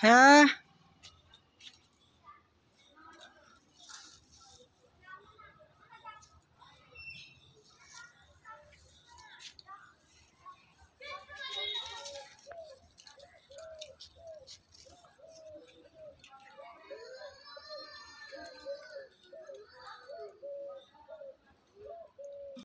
哎。